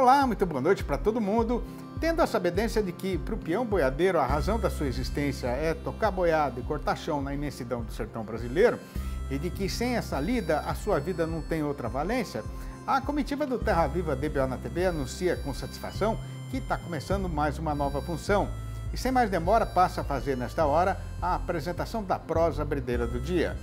Olá, muito boa noite para todo mundo. Tendo a sabedência de que, para o peão boiadeiro, a razão da sua existência é tocar boiado e cortar chão na imensidão do sertão brasileiro, e de que sem essa lida a sua vida não tem outra valência, a comitiva do Terra Viva DBO na TV anuncia com satisfação que está começando mais uma nova função. E sem mais demora, passa a fazer nesta hora a apresentação da prosa brideira do dia.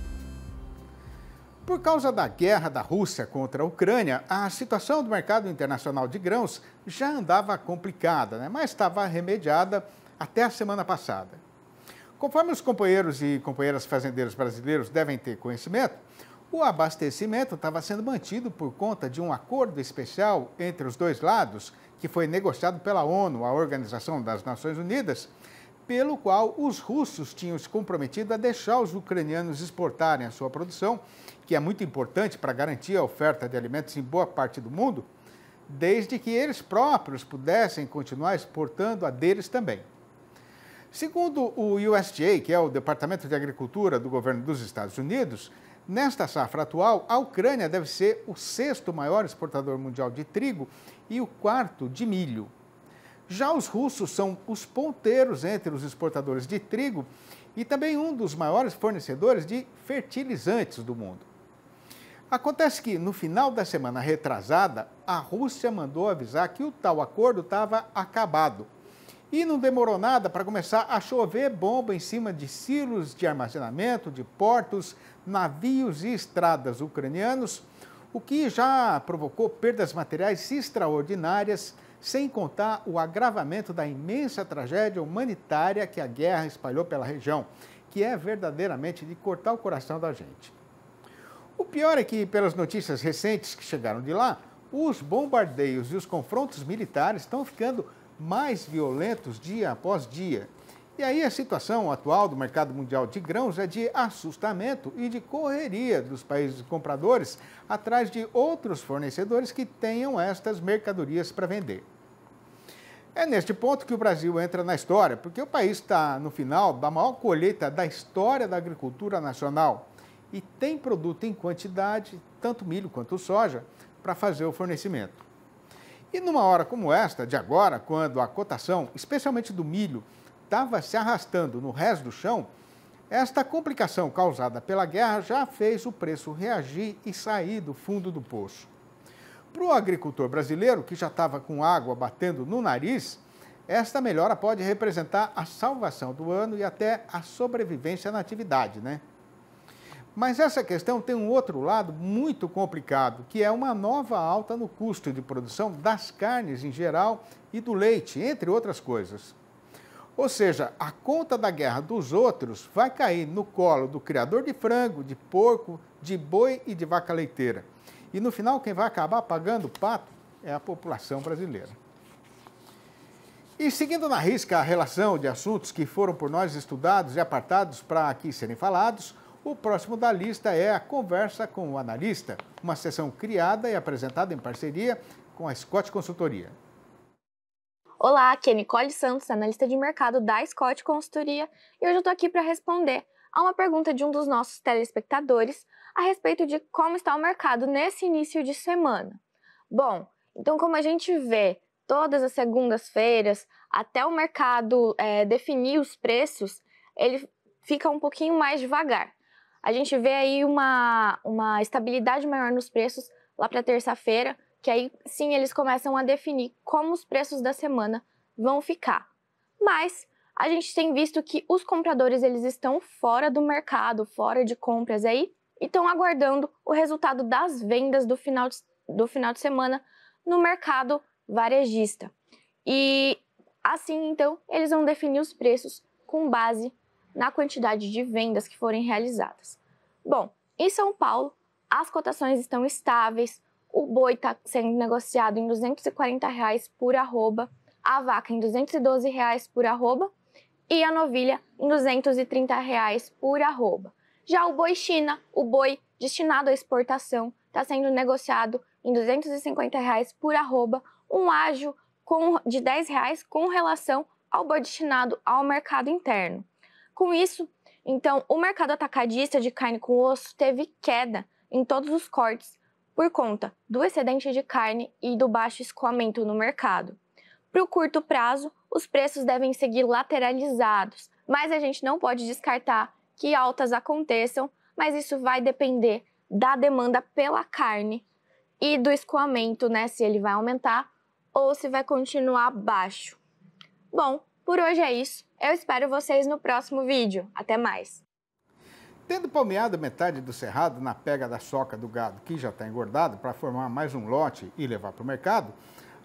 Por causa da guerra da Rússia contra a Ucrânia, a situação do mercado internacional de grãos já andava complicada, né? mas estava remediada até a semana passada. Conforme os companheiros e companheiras fazendeiros brasileiros devem ter conhecimento, o abastecimento estava sendo mantido por conta de um acordo especial entre os dois lados, que foi negociado pela ONU, a Organização das Nações Unidas, pelo qual os russos tinham se comprometido a deixar os ucranianos exportarem a sua produção, que é muito importante para garantir a oferta de alimentos em boa parte do mundo, desde que eles próprios pudessem continuar exportando a deles também. Segundo o USDA, que é o Departamento de Agricultura do governo dos Estados Unidos, nesta safra atual, a Ucrânia deve ser o sexto maior exportador mundial de trigo e o quarto de milho. Já os russos são os ponteiros entre os exportadores de trigo e também um dos maiores fornecedores de fertilizantes do mundo. Acontece que, no final da semana retrasada, a Rússia mandou avisar que o tal acordo estava acabado. E não demorou nada para começar a chover bomba em cima de silos de armazenamento, de portos, navios e estradas ucranianos, o que já provocou perdas materiais extraordinárias sem contar o agravamento da imensa tragédia humanitária que a guerra espalhou pela região, que é verdadeiramente de cortar o coração da gente. O pior é que, pelas notícias recentes que chegaram de lá, os bombardeios e os confrontos militares estão ficando mais violentos dia após dia. E aí a situação atual do mercado mundial de grãos é de assustamento e de correria dos países compradores atrás de outros fornecedores que tenham estas mercadorias para vender. É neste ponto que o Brasil entra na história, porque o país está no final da maior colheita da história da agricultura nacional e tem produto em quantidade, tanto milho quanto soja, para fazer o fornecimento. E numa hora como esta, de agora, quando a cotação, especialmente do milho, estava se arrastando no resto do chão, esta complicação causada pela guerra já fez o preço reagir e sair do fundo do poço. Para o agricultor brasileiro, que já estava com água batendo no nariz, esta melhora pode representar a salvação do ano e até a sobrevivência na atividade, né? Mas essa questão tem um outro lado muito complicado, que é uma nova alta no custo de produção das carnes em geral e do leite, entre outras coisas. Ou seja, a conta da guerra dos outros vai cair no colo do criador de frango, de porco, de boi e de vaca leiteira. E no final, quem vai acabar pagando o pato é a população brasileira. E seguindo na risca a relação de assuntos que foram por nós estudados e apartados para aqui serem falados, o próximo da lista é a Conversa com o Analista, uma sessão criada e apresentada em parceria com a Scott Consultoria. Olá, aqui é Nicole Santos, analista de mercado da Scott Consultoria, e hoje eu estou aqui para responder a uma pergunta de um dos nossos telespectadores a respeito de como está o mercado nesse início de semana. Bom, então como a gente vê todas as segundas-feiras, até o mercado é, definir os preços, ele fica um pouquinho mais devagar. A gente vê aí uma, uma estabilidade maior nos preços lá para terça-feira, que aí sim eles começam a definir como os preços da semana vão ficar. Mas a gente tem visto que os compradores eles estão fora do mercado, fora de compras aí, e estão aguardando o resultado das vendas do final de, do final de semana no mercado varejista. E assim, então, eles vão definir os preços com base na quantidade de vendas que forem realizadas. Bom, em São Paulo, as cotações estão estáveis, o boi está sendo negociado em R$ 240 reais por arroba, a vaca em R$ 212 reais por arroba e a novilha em R$ 230 reais por arroba. Já o boi China, o boi destinado à exportação, está sendo negociado em R$ 250 reais por arroba, um ágio com, de R$ 10 reais com relação ao boi destinado ao mercado interno. Com isso, então, o mercado atacadista de carne com osso teve queda em todos os cortes por conta do excedente de carne e do baixo escoamento no mercado. Para o curto prazo, os preços devem seguir lateralizados, mas a gente não pode descartar que altas aconteçam, mas isso vai depender da demanda pela carne e do escoamento, né? Se ele vai aumentar ou se vai continuar baixo. Bom, por hoje é isso. Eu espero vocês no próximo vídeo. Até mais! Tendo palmeado metade do cerrado na pega da soca do gado que já está engordado para formar mais um lote e levar para o mercado,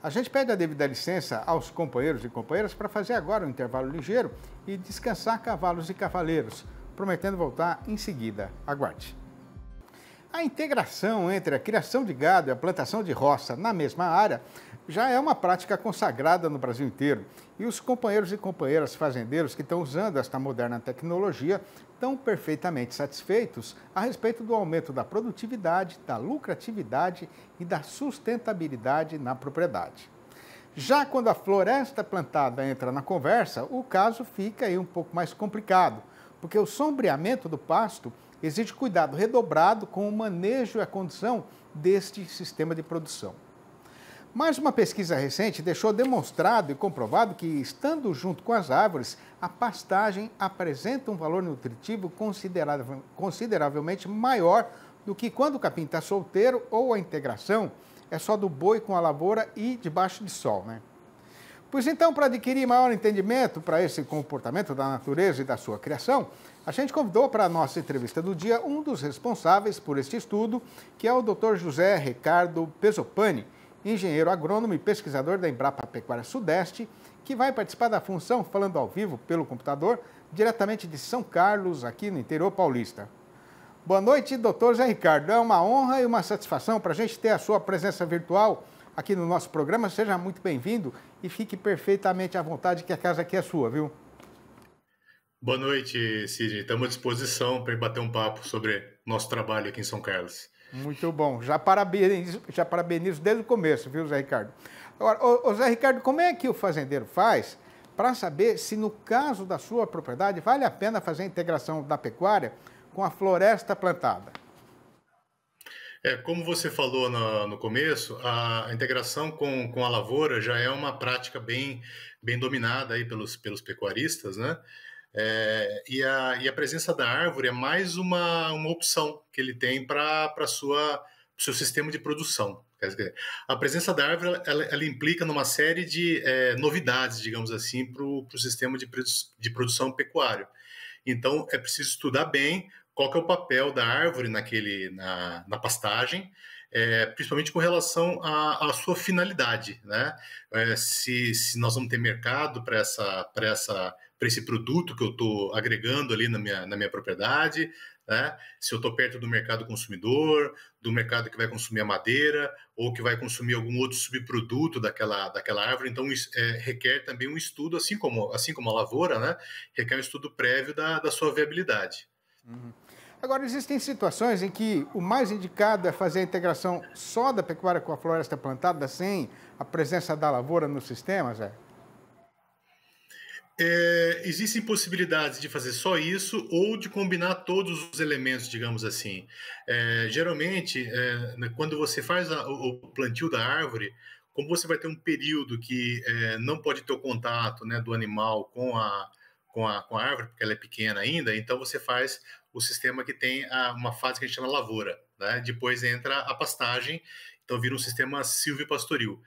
a gente pede a devida licença aos companheiros e companheiras para fazer agora um intervalo ligeiro e descansar cavalos e cavaleiros prometendo voltar em seguida. Aguarde. A integração entre a criação de gado e a plantação de roça na mesma área já é uma prática consagrada no Brasil inteiro e os companheiros e companheiras fazendeiros que estão usando esta moderna tecnologia estão perfeitamente satisfeitos a respeito do aumento da produtividade, da lucratividade e da sustentabilidade na propriedade. Já quando a floresta plantada entra na conversa, o caso fica aí um pouco mais complicado, porque o sombreamento do pasto exige cuidado redobrado com o manejo e a condição deste sistema de produção. Mas uma pesquisa recente deixou demonstrado e comprovado que, estando junto com as árvores, a pastagem apresenta um valor nutritivo consideravelmente maior do que quando o capim está solteiro ou a integração é só do boi com a lavoura e debaixo de sol. Né? Pois então, para adquirir maior entendimento para esse comportamento da natureza e da sua criação, a gente convidou para a nossa entrevista do dia um dos responsáveis por este estudo, que é o Dr. José Ricardo Pesopani, engenheiro agrônomo e pesquisador da Embrapa Pecuária Sudeste, que vai participar da função falando ao vivo pelo computador, diretamente de São Carlos, aqui no interior paulista. Boa noite, doutor Zé Ricardo. É uma honra e uma satisfação para a gente ter a sua presença virtual aqui no nosso programa. Seja muito bem-vindo e fique perfeitamente à vontade, que a casa aqui é sua, viu? Boa noite, Sidney. Estamos à disposição para bater um papo sobre nosso trabalho aqui em São Carlos. Muito bom. Já parabenizo, já parabenizo desde o começo, viu, Zé Ricardo? Agora, ô, ô Zé Ricardo, como é que o fazendeiro faz para saber se, no caso da sua propriedade, vale a pena fazer a integração da pecuária com a floresta plantada? É, como você falou no, no começo, a, integração com, com a lavoura já é uma prática bem, bem dominada aí pelos, pelos pecuaristas, né? É, e, a, e a presença da árvore é mais uma, uma opção que ele tem para o seu sistema de produção. A presença da árvore ela, ela implica numa série de é, novidades, digamos assim, para o sistema de, de produção pecuário. Então, é preciso estudar bem qual que é o papel da árvore naquele, na, na pastagem, é, principalmente com relação à, sua finalidade, né? É, se, se nós vamos ter mercado para essa, para essa, para esse produto que eu estou agregando ali na minha, na minha propriedade, né? Se eu estou perto do mercado consumidor, do mercado que vai consumir a madeira ou que vai consumir algum outro subproduto daquela, daquela árvore, então é, requer também um estudo, assim como, assim como a lavoura, né? Requer um estudo prévio da, da sua viabilidade. Uhum. Agora, existem situações em que o mais indicado é fazer a integração só da pecuária com a floresta plantada, sem a presença da lavoura no sistema, Zé? É, existem possibilidades de fazer só isso ou de combinar todos os elementos, digamos assim. É, geralmente, é, né, quando você faz a, o plantio da árvore, como você vai ter um período que é, não pode ter o contato né, do animal com a, com a, com a árvore, porque ela é pequena ainda, então você faz o sistema que tem a, uma fase que a gente chama lavoura, né? depois entra a pastagem, então vira um sistema silvipastoril.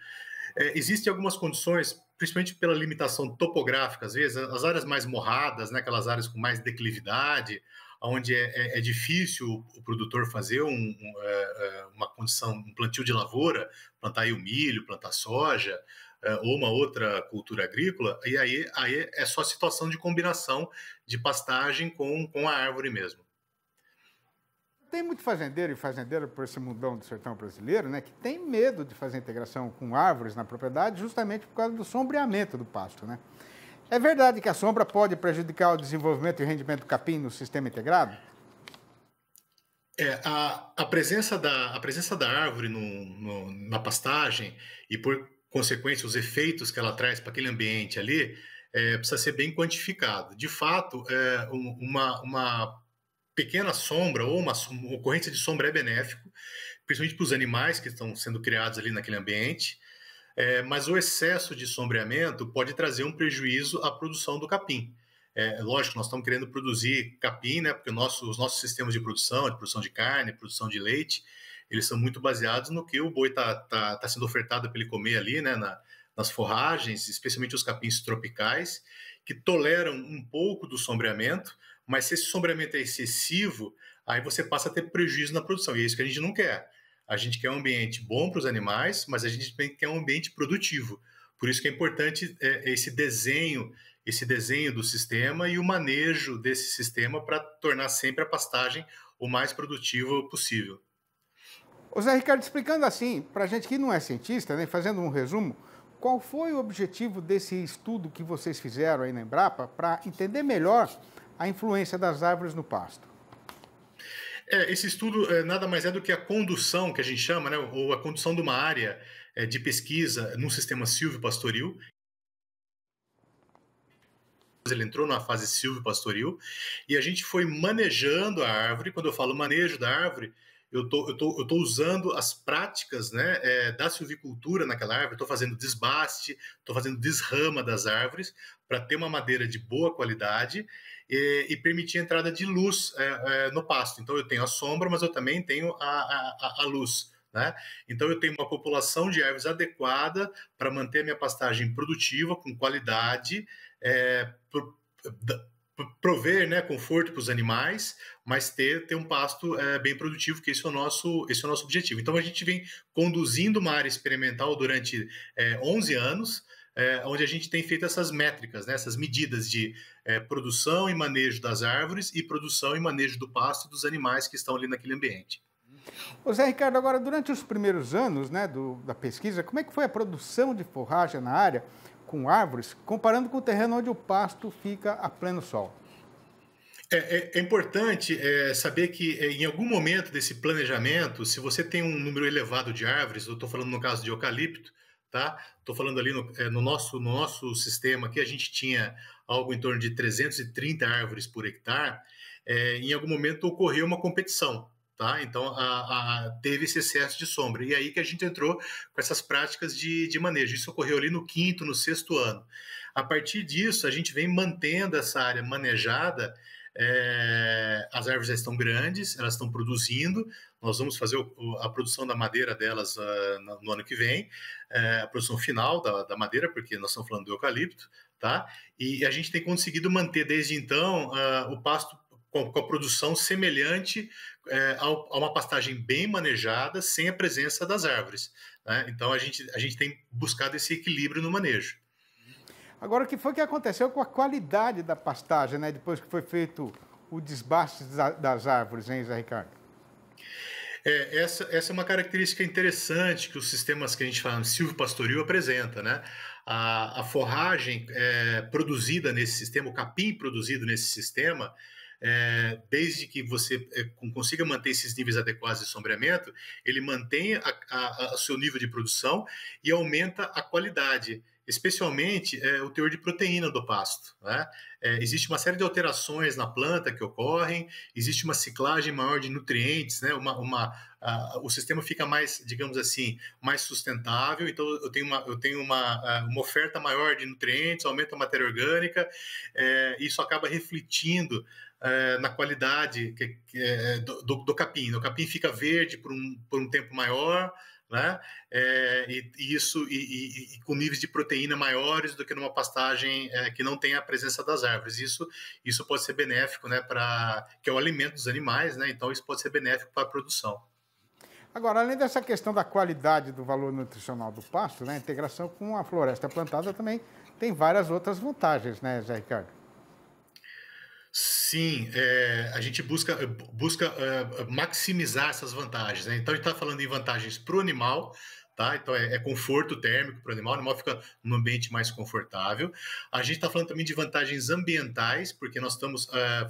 É, existem algumas condições, principalmente pela limitação topográfica, às vezes, as áreas mais morradas, né, aquelas áreas com mais declividade, onde é, é, é difícil o produtor fazer um, um, é, é, uma condição, um plantio de lavoura, plantar aí o milho, plantar soja, é, ou uma outra cultura agrícola, e aí, aí é só situação de combinação de pastagem com, com a árvore mesmo. Tem muito fazendeiro e fazendeira por esse mundão do sertão brasileiro, né, que tem medo de fazer integração com árvores na propriedade justamente por causa do sombreamento do pasto, né? É verdade que a sombra pode prejudicar o desenvolvimento e rendimento do capim no sistema integrado? É, a, a, presença da, a presença da árvore no, no, na pastagem e por consequência, os efeitos que ela traz para aquele ambiente ali, é, precisa ser bem quantificado. De fato, é, uma, uma pequena sombra ou uma, uma, ocorrência de sombra é benéfico, principalmente para os animais que estão sendo criados ali naquele ambiente, é, mas o excesso de sombreamento pode trazer um prejuízo à produção do capim. É, lógico, nós estamos querendo produzir capim, né, porque nosso, os nossos sistemas de produção, de produção de carne, produção de leite, eles são muito baseados no que o boi está tá, tá sendo ofertado para ele comer ali, né, na, nas forragens, especialmente os capins tropicais, que toleram um pouco do sombreamento, mas se esse sombreamento é excessivo, aí você passa a ter prejuízo na produção, e é isso que a gente não quer. A gente quer um ambiente bom para os animais, mas a gente também quer um ambiente produtivo. Por isso que é importante é, é esse desenho, esse desenho do sistema e o manejo desse sistema para tornar sempre a pastagem o mais produtiva possível. O Zé Ricardo, explicando assim, para a gente que não é cientista, né, fazendo um resumo, qual foi o objetivo desse estudo que vocês fizeram aí na Embrapa para entender melhor a influência das árvores no pasto? É, esse estudo é, nada mais é do que a condução, que a gente chama, né, ou a condução de uma área é, de pesquisa no sistema silvio-pastoril, ele entrou na fase silvio-pastoril, e a gente foi manejando a árvore, quando eu falo manejo da árvore, eu tô, eu tô, eu tô usando as práticas né, é, da silvicultura naquela árvore, estou fazendo desbaste, estou fazendo desrama das árvores para ter uma madeira de boa qualidade e, e permitir a entrada de luz é, é, no pasto. Então eu tenho a sombra, mas eu também tenho a, a, a luz. Né? Então eu tenho uma população de árvores adequada para manter a minha pastagem produtiva, com qualidade, é, por, prover né, conforto para os animais, mas ter, ter um pasto é, bem produtivo, que esse é, o nosso, esse é o nosso objetivo. Então a gente vem conduzindo uma área experimental durante é, 11 anos, é, onde a gente tem feito essas métricas, né, essas medidas de é, produção e manejo das árvores e produção e manejo do pasto e dos animais que estão ali naquele ambiente. Ô Zé Ricardo, agora durante os primeiros anos né, do, da pesquisa, como é que foi a produção de forragem na área? com árvores, comparando com o terreno onde o pasto fica a pleno sol? É, é, é importante é, saber que é, em algum momento desse planejamento, se você tem um número elevado de árvores, eu estou falando no caso de eucalipto, tá? Estou falando ali no, é, no, nosso, no nosso sistema que a gente tinha algo em torno de 330 árvores por hectare. É, em algum momento ocorreu uma competição, Tá? Então, a, a, teve esse excesso de sombra. E aí que a gente entrou com essas práticas de, de manejo. Isso ocorreu ali no quinto, no sexto ano. A partir disso, a gente vem mantendo essa área manejada. É, as árvores já estão grandes, elas estão produzindo. Nós vamos fazer o, a produção da madeira delas uh, no ano que vem, é, a produção final da, da madeira, porque nós estamos falando do eucalipto, tá? E a gente tem conseguido manter desde então uh, o pasto com, com a produção semelhante é, a uma pastagem bem manejada, sem a presença das árvores. Né? Então a gente, a gente tem buscado esse equilíbrio no manejo. Agora, o que foi que aconteceu com a qualidade da pastagem, né? Depois que foi feito o desbaste das árvores, hein, Zé Ricardo? É, essa, essa é uma característica interessante que os sistemas que a gente fala Silvio Pastoril apresenta, né? A, a forragem é, produzida nesse sistema, o capim produzido nesse sistema, é, desde que você é, consiga manter esses níveis adequados de sombreamento, ele mantém o seu nível de produção e aumenta a qualidade, especialmente é, o teor de proteína do pasto. Né? É, existe uma série de alterações na planta que ocorrem, existe uma ciclagem maior de nutrientes, né? uma, uma a, o sistema fica mais, digamos assim, mais sustentável, então eu tenho uma, eu tenho uma, uma oferta maior de nutrientes, aumenta a matéria orgânica, é, isso acaba refletindo é, na qualidade que, que é, do, do, capim. Né? O capim fica verde por um, por um tempo maior, né? É, e, e, isso e, e, e, com níveis de proteína maiores do que numa pastagem que não tem a presença das árvores. Isso, isso pode ser benéfico, né? Para que é o alimento dos animais, né? Então isso pode ser benéfico para a produção. Agora, além dessa questão da qualidade do valor nutricional do pasto, né, a integração com a floresta plantada também tem várias outras vantagens, né, Zé Ricardo? Sim, é, a gente busca, eh, busca é, maximizar essas vantagens. Né? Então, a gente está falando em vantagens para o animal, tá? Então é, é conforto térmico para o animal, o animal fica num ambiente mais confortável. A gente está falando também de vantagens ambientais, porque nós estamos eh,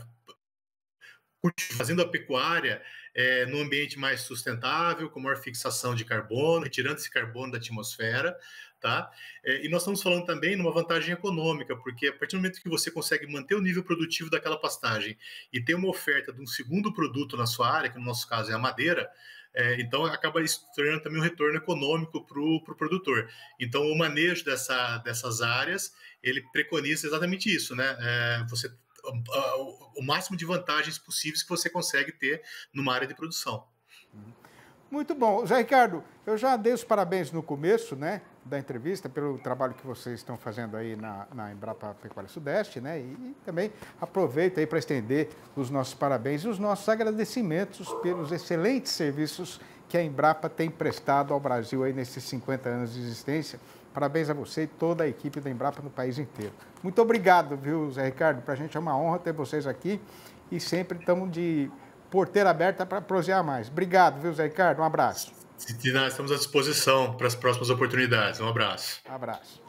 fazendo a pecuária é, num ambiente mais sustentável, com maior fixação de carbono, retirando esse carbono da atmosfera tá? É, e nós estamos falando também numa vantagem econômica, porque a partir do momento que você consegue manter o nível produtivo daquela pastagem e ter uma oferta de um segundo produto na sua área, que no nosso caso é a madeira, é, então acaba estranhando também um retorno econômico para o pro produtor. Então o manejo dessa, dessas áreas ele preconiza exatamente isso, né? É, você o máximo de vantagens possíveis que você consegue ter numa área de produção. Uhum. Muito bom. Zé Ricardo, eu já dei os parabéns no começo, né? da entrevista, pelo trabalho que vocês estão fazendo aí na, na Embrapa Pecuária Sudeste, né? E, também aproveito aí para estender os nossos parabéns e os nossos agradecimentos pelos excelentes serviços que a Embrapa tem prestado ao Brasil aí nesses 50 anos de existência. Parabéns a você e toda a equipe da Embrapa no país inteiro. Muito obrigado, viu, Zé Ricardo? Para a gente é uma honra ter vocês aqui e sempre estamos de porteira aberta para prosear mais. Obrigado, viu, Zé Ricardo? Um abraço. Estamos à disposição para as próximas oportunidades. Um abraço. Abraço.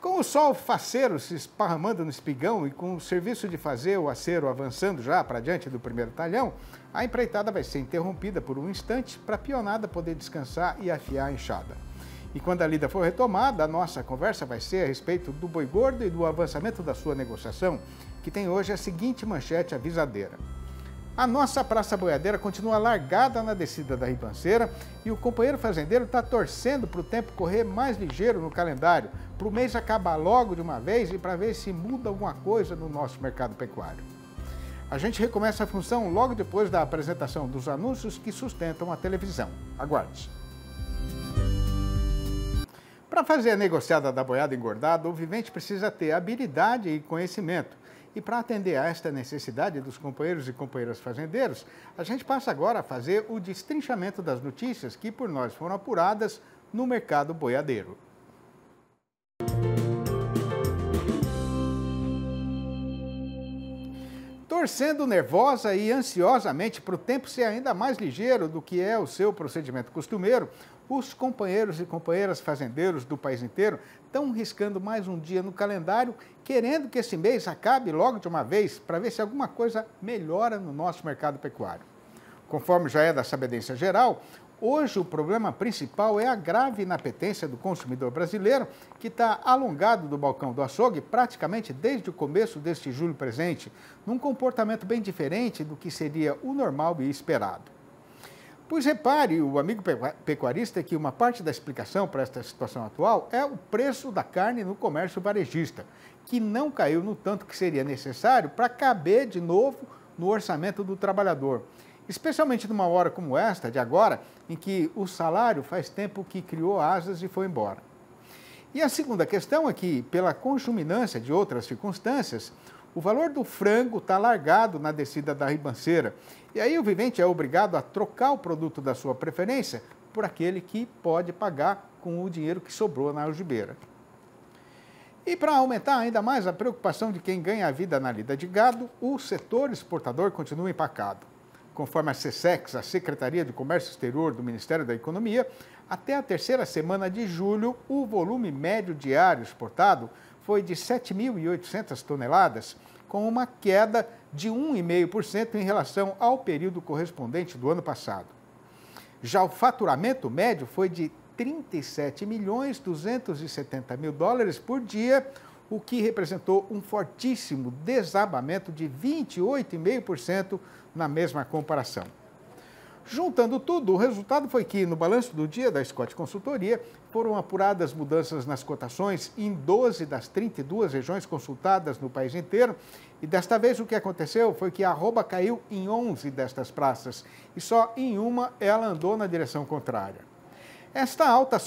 Com o sol faceiro se esparramando no espigão e com o serviço de fazer o acero avançando já para diante do primeiro talhão, a empreitada vai ser interrompida por um instante para a pionada poder descansar e afiar a enxada. E quando a lida for retomada, a nossa conversa vai ser a respeito do boi gordo e do avançamento da sua negociação, que tem hoje a seguinte manchete avisadeira. A nossa Praça Boiadeira continua largada na descida da ribanceira e o companheiro fazendeiro está torcendo para o tempo correr mais ligeiro no calendário, para o mês acabar logo de uma vez e para ver se muda alguma coisa no nosso mercado pecuário. A gente recomeça a função logo depois da apresentação dos anúncios que sustentam a televisão. Aguarde! Para fazer a negociada da boiada engordada, o vivente precisa ter habilidade e conhecimento e para atender a esta necessidade dos companheiros e companheiras fazendeiros, a gente passa agora a fazer o destrinchamento das notícias que por nós foram apuradas no mercado boiadeiro. Música torcendo nervosa e ansiosamente para o tempo ser ainda mais ligeiro do que é o seu procedimento costumeiro, os companheiros e companheiras fazendeiros do país inteiro estão riscando mais um dia no calendário, querendo que esse mês acabe logo de uma vez para ver se alguma coisa melhora no nosso mercado pecuário. Conforme já é da sabedência geral, Hoje, o problema principal é a grave inapetência do consumidor brasileiro, que está alongado do balcão do açougue praticamente desde o começo deste julho presente, num comportamento bem diferente do que seria o normal e esperado. Pois repare, o amigo pecuarista, que uma parte da explicação para esta situação atual é o preço da carne no comércio varejista, que não caiu no tanto que seria necessário para caber de novo no orçamento do trabalhador especialmente numa hora como esta de agora, em que o salário faz tempo que criou asas e foi embora. E a segunda questão é que, pela conjuminância de outras circunstâncias, o valor do frango está largado na descida da ribanceira. E aí o vivente é obrigado a trocar o produto da sua preferência por aquele que pode pagar com o dinheiro que sobrou na algibeira. E para aumentar ainda mais a preocupação de quem ganha a vida na lida de gado, o setor exportador continua empacado conforme a CSEX, a Secretaria de Comércio Exterior do Ministério da Economia, até a terceira semana de julho, o volume médio diário exportado foi de 7.800 toneladas, com uma queda de 1,5% em relação ao período correspondente do ano passado. Já o faturamento médio foi de 37 milhões 270 mil dólares por dia, o que representou um fortíssimo desabamento de 28,5% na mesma comparação. Juntando tudo, o resultado foi que, no balanço do dia da Scott Consultoria, foram apuradas mudanças nas cotações em 12 das 32 regiões consultadas no país inteiro. E desta vez o que aconteceu foi que a arroba caiu em 11 destas praças e só em uma ela andou na direção contrária. Esta alta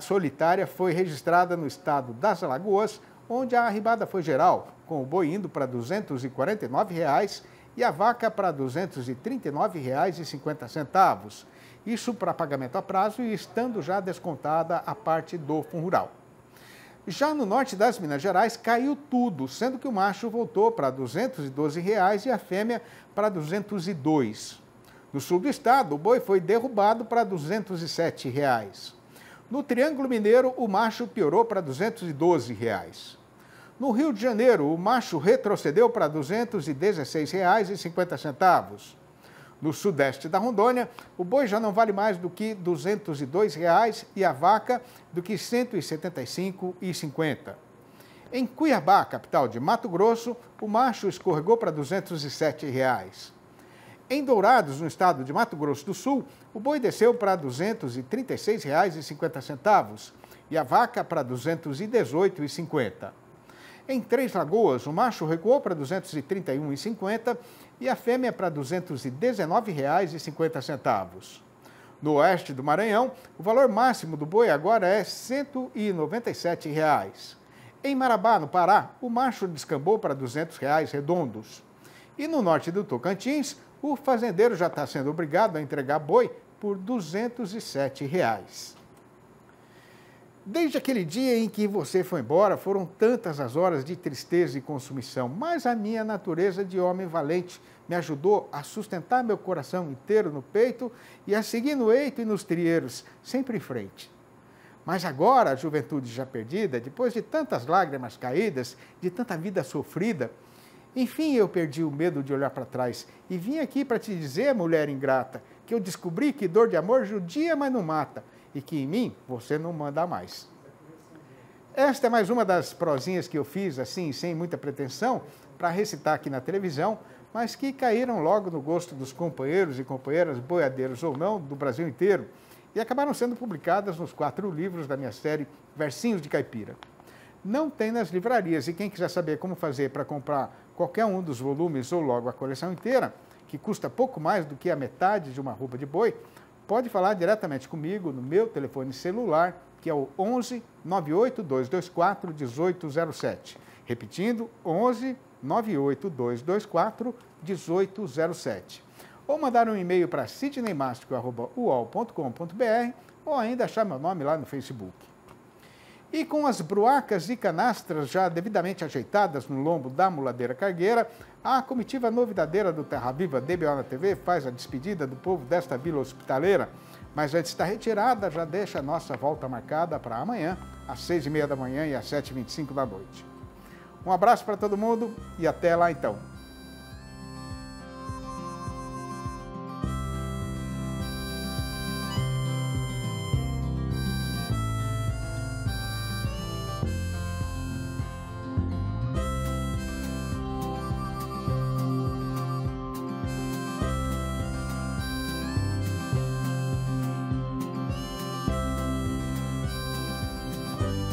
solitária foi registrada no estado das Alagoas, onde a arribada foi geral, com o boi indo para R$ 249 e a vaca para R$ 239,50. Isso para pagamento a prazo e estando já descontada a parte do fundo rural. Já no norte das Minas Gerais, caiu tudo, sendo que o macho voltou para R$ 212 e a fêmea para R$ 202. No sul do estado, o boi foi derrubado para R$ 207. No Triângulo Mineiro, o macho piorou para R$ 212. No Rio de Janeiro, o macho retrocedeu para R$ 216,50. No sudeste da Rondônia, o boi já não vale mais do que R$ 202,00 e a vaca do que R$ 175,50. Em Cuiabá, capital de Mato Grosso, o macho escorregou para R$ 207. Em Dourados, no estado de Mato Grosso do Sul, o boi desceu para R$ 236,50 e a vaca para R$ 218,50. Em Três Lagoas, o macho recuou para R$ 231,50 e a fêmea para R$ 219,50. No oeste do Maranhão, o valor máximo do boi agora é R$ 197. Reais. Em Marabá, no Pará, o macho descambou para R$ 200 reais redondos. E no norte do Tocantins, o fazendeiro já está sendo obrigado a entregar boi por R$ 207,00. Reais. Desde aquele dia em que você foi embora, foram tantas as horas de tristeza e consumição, mas a minha natureza de homem valente me ajudou a sustentar meu coração inteiro no peito e a seguir no eito e nos trieiros, sempre em frente. Mas agora, a juventude já perdida, depois de tantas lágrimas caídas, de tanta vida sofrida, enfim eu perdi o medo de olhar para trás e vim aqui para te dizer, mulher ingrata, que eu descobri que dor de amor judia, mas não mata e que em mim você não manda mais. Esta é mais uma das prosinhas que eu fiz, assim, sem muita pretensão, para recitar aqui na televisão, mas que caíram logo no gosto dos companheiros e companheiras, boiadeiros ou não, do Brasil inteiro, e acabaram sendo publicadas nos quatro livros da minha série Versinhos de Caipira. Não tem nas livrarias, e quem quiser saber como fazer para comprar qualquer um dos volumes ou logo a coleção inteira, que custa pouco mais do que a metade de uma roupa de boi, pode falar diretamente comigo no meu telefone celular, que é o 11 98224 1807. Repetindo, 11 98224 1807. Ou mandar um e-mail para sidneymastico.uol.com.br ou ainda achar meu nome lá no Facebook. E com as bruacas e canastras já devidamente ajeitadas no lombo da muladeira cargueira, a comitiva novidadeira do Terra Viva DBO TV faz a despedida do povo desta vila hospitaleira. Mas antes da retirada, já deixa a nossa volta marcada para amanhã, às seis e meia da manhã e às sete e vinte e cinco da noite. Um abraço para todo mundo e até lá então.